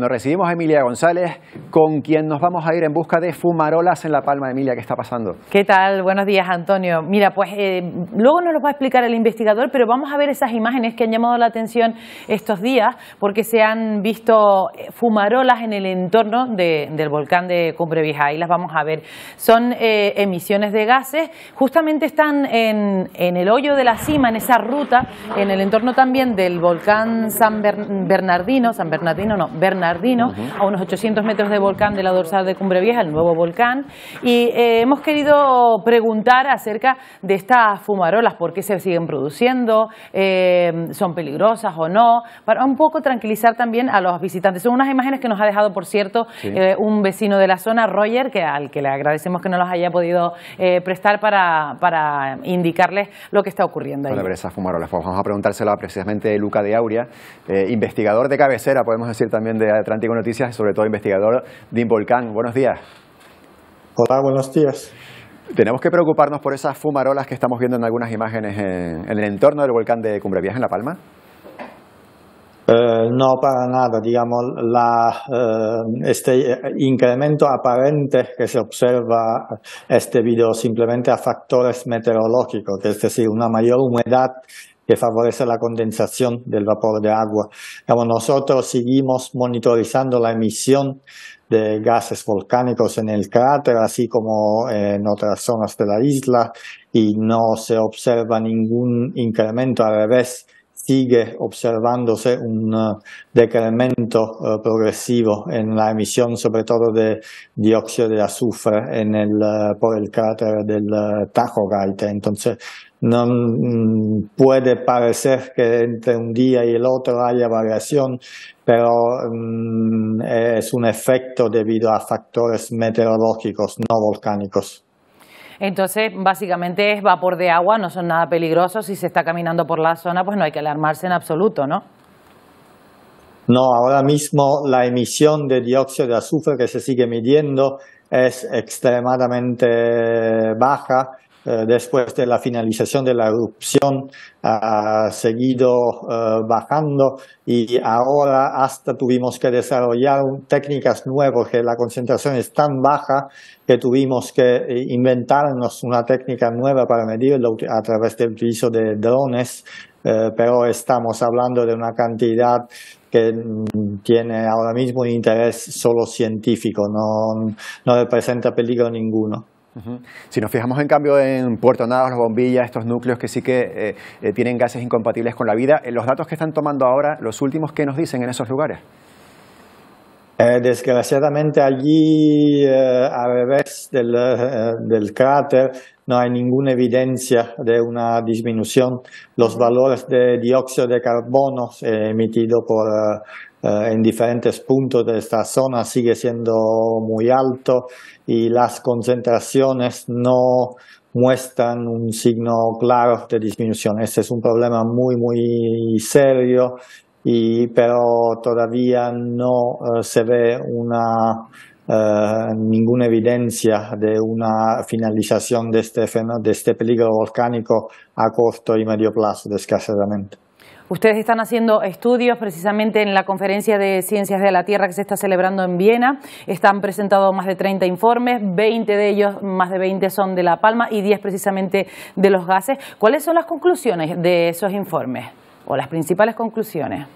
Nos recibimos a Emilia González, con quien nos vamos a ir en busca de fumarolas en La Palma. Emilia, ¿qué está pasando? ¿Qué tal? Buenos días, Antonio. Mira, pues eh, luego nos lo va a explicar el investigador, pero vamos a ver esas imágenes que han llamado la atención estos días, porque se han visto eh, fumarolas en el entorno del volcán de Cumbre Vieja. Ahí las vamos a ver. Son eh, emisiones de gases. Justamente están en, en, el hoyo de la cima, en esa ruta, en el entorno también del volcán San Bernardino, San Bernardino no, Bernardino Bernardino, a unos 800 metros de volcán de la dorsal de Cumbre Vieja, el nuevo volcán. Y eh, hemos querido preguntar acerca de estas fumarolas, por qué se siguen produciendo, eh, son peligrosas o no, para un poco tranquilizar también a los visitantes. Son unas imágenes que nos ha dejado, por cierto, eh, un vecino de la zona, Roger, que al que le agradecemos que no los haya podido prestar para, para indicarles lo que está ocurriendo ahí. ver esas fumarolas, pues vamos a preguntárselo a precisamente Luca de Auria, investigador de cabecera, podemos decir también de de Atlántico Noticias, sobre todo investigador de volcán. Buenos días. Hola, buenos días. Tenemos que preocuparnos por esas fumarolas que estamos viendo en algunas imágenes en, el entorno del volcán de Cumbrevías en La Palma. Eh, no, para nada. Digamos, la, eh, este eh, incremento aparente que se observa este debido simplemente a factores meteorológicos, es decir, una mayor humedad que favorece la condensación del vapor de agua. nosotros seguimos monitorizando la emisión de gases volcánicos en el cráter, así como en otras zonas de la isla, y no se observa ningún incremento, al revés, sigue observándose un uh, decremento uh, progresivo en la emisión, sobre todo de dióxido de azufre uh, por el cráter del Tajo Gaita. Entonces, no mm, puede parecer que entre un día y el otro haya variación, pero mm, es un efecto debido a factores meteorológicos, no volcánicos. Entonces, básicamente es vapor de agua, no son nada peligrosos. Si se está caminando por la zona, pues no hay que alarmarse en absoluto, ¿no? No, ahora mismo la emisión de dióxido de azufre que se sigue midiendo es extremadamente baja eh, después de la finalización de la erupción ha seguido eh, bajando y ahora hasta tuvimos que desarrollar técnicas nuevas que la concentración es tan baja que tuvimos que eh, inventarnos una técnica nueva para medirlo a través del uso de drones, pero estamos hablando de una cantidad que mm, tiene ahora mismo un interés solo científico, no representa peligro ninguno. Si nos fijamos en cambio en Puerto nada las bombillas, estos núcleos que sí que eh, eh, tienen gases incompatibles con la vida, eh, los datos que están tomando ahora, los últimos, ¿qué nos dicen en esos lugares? desgraciadamente allí, a al del, cráter, no hay ninguna evidencia de una disminución. Los valores de dióxido de carbono emitido por eh, en diferentes puntos de esta zona sigue siendo muy alto y las concentraciones no muestran un signo claro de disminución. Este es un problema muy, muy serio, y, pero todavía no eh, se ve eh, ninguna evidencia de una finalización de este, de este peligro volcánico a corto y medio plazo, desgraciadamente. Ustedes están haciendo estudios precisamente en la conferencia de Ciencias de la Tierra que se está celebrando en Viena. Están presentados más de 30 informes, 20 de ellos, más de 20 son de La Palma y 10 precisamente de los gases. ¿Cuáles son las conclusiones de esos informes o las principales conclusiones?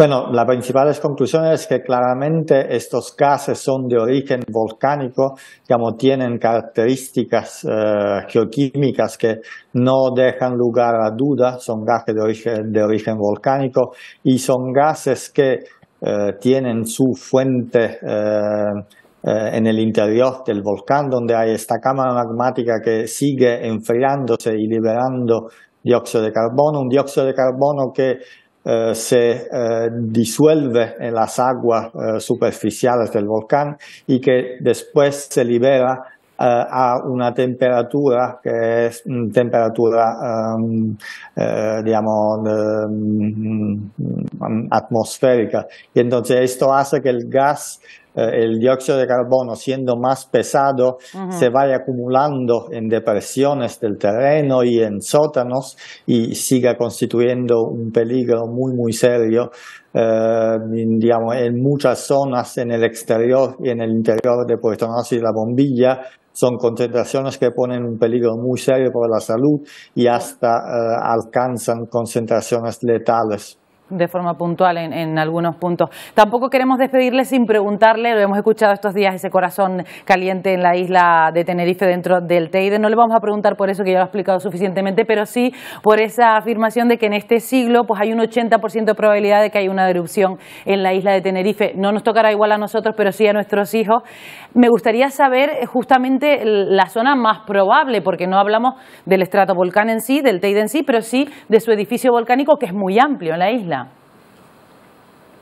Bueno, las principal conclusiones es que claramente estos gases son de origen volcánico, como tienen características eh, geoquímicas que no dejan lugar a duda, son gases de origen, de origen volcánico y son gases que eh, tienen su fuente eh, en el interior del volcán, donde hay esta cámara magmática que sigue enfriándose y liberando dióxido de carbono, un dióxido de carbono que eh, se eh, disuelve en las aguas eh, superficiales del volcán y que después se libera a una temperatura que es mm, temperatura, em, digamos, mm, mm, atmosférica. Y entonces esto hace que el gas eh, el dióxido de carbono siendo más pesado se vaya acumulando en depresiones del terreno y en sótanos y sigue constituyendo un peligro muy muy serio eh, en muchas zonas en el exterior y en el interior de Puerto Naso y La Bombilla son concentraciones que ponen un peligro muy serio para la salud y hasta eh, alcanzan concentraciones letales de forma puntual en, algunos puntos. Tampoco queremos despedirle sin preguntarle, lo hemos escuchado estos días, ese corazón caliente en la isla de Tenerife dentro del Teide. No le vamos a preguntar por eso, que ya lo ha explicado suficientemente, pero sí por esa afirmación de que en este siglo pues hay un 80% de probabilidad de que haya una erupción en la isla de Tenerife. No nos tocará igual a nosotros, pero sí a nuestros hijos. Me gustaría saber eh, justamente la zona más probable, porque no hablamos del estrato volcán en sí, del Teide en sí, pero sí de su edificio volcánico, que es muy amplio en la isla.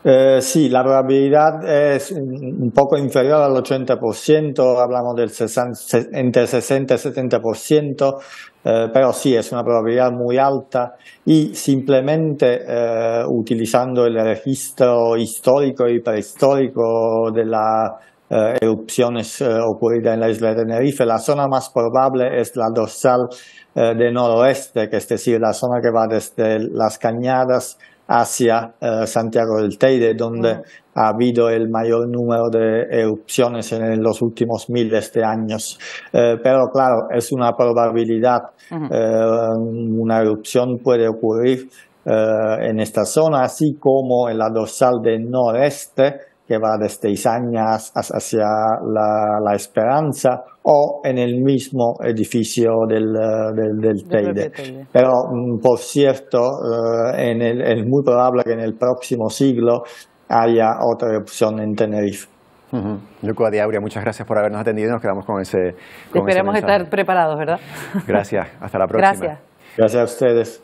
Eh, sí, la probabilidad es un poco inferior al 80%, hablamos del entre 60 y 70%, eh, pero sí es una probabilidad muy alta y simplemente eh, utilizando el registro histórico y prehistórico de las erupciones ocurridas en la isla de Tenerife, la zona más probable es la dorsal de noroeste, que es decir, la zona que va desde las cañadas, hacia eh, Santiago del Teide, donde mm. ha habido el mayor número de erupciones en los últimos miles de este años. Eh, pero claro, es una probabilidad. Eh, una erupción puede ocurrir en esta zona, así como en la dorsal del noreste, que va desde Isañas hacia la, Esperanza o en el mismo edificio del, eh, del, Teide. Pero, mm, por cierto, eh, en el, es muy probable que en el próximo siglo haya otra opción en Tenerife. Uh Diabria, muchas gracias por habernos atendido y nos quedamos con ese. Con Esperemos estar preparados, ¿verdad? Gracias, hasta la próxima. Gracias. Gracias a ustedes.